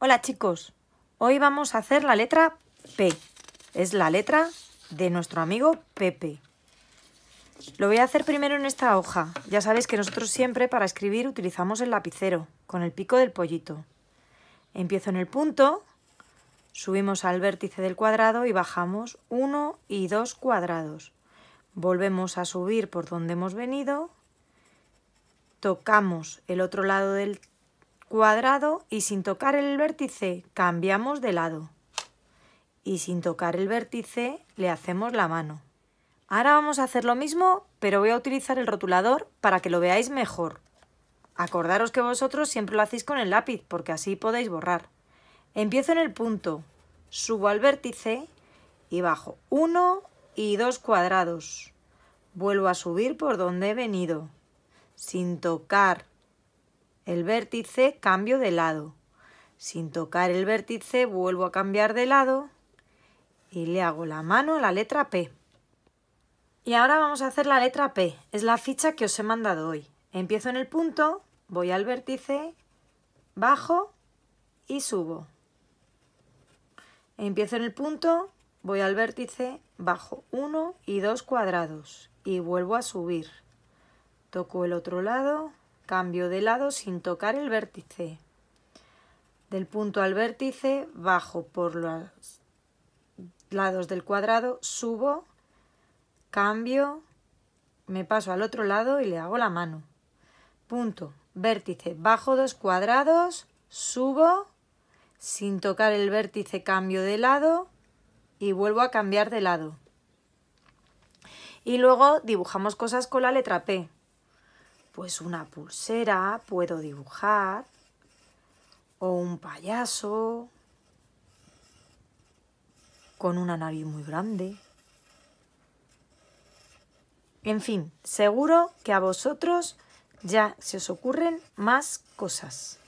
Hola chicos, hoy vamos a hacer la letra P. Es la letra de nuestro amigo Pepe. Lo voy a hacer primero en esta hoja. Ya sabéis que nosotros siempre para escribir utilizamos el lapicero, con el pico del pollito. Empiezo en el punto, subimos al vértice del cuadrado y bajamos 1 y 2 cuadrados. Volvemos a subir por donde hemos venido, tocamos el otro lado del cuadrado y sin tocar el vértice cambiamos de lado. Y sin tocar el vértice le hacemos la mano. Ahora vamos a hacer lo mismo, pero voy a utilizar el rotulador para que lo veáis mejor. Acordaros que vosotros siempre lo hacéis con el lápiz, porque así podéis borrar. Empiezo en el punto, subo al vértice y bajo uno y dos cuadrados. Vuelvo a subir por donde he venido, sin tocar el vértice, cambio de lado. Sin tocar el vértice, vuelvo a cambiar de lado y le hago la mano a la letra P. Y ahora vamos a hacer la letra P. Es la ficha que os he mandado hoy. Empiezo en el punto, voy al vértice, bajo y subo. Empiezo en el punto, voy al vértice, bajo 1 y 2 cuadrados y vuelvo a subir. Toco el otro lado, Cambio de lado sin tocar el vértice. Del punto al vértice bajo por los lados del cuadrado, subo, cambio, me paso al otro lado y le hago la mano. Punto, vértice, bajo dos cuadrados, subo, sin tocar el vértice cambio de lado y vuelvo a cambiar de lado. Y luego dibujamos cosas con la letra P pues una pulsera puedo dibujar o un payaso con una nariz muy grande. En fin, seguro que a vosotros ya se os ocurren más cosas.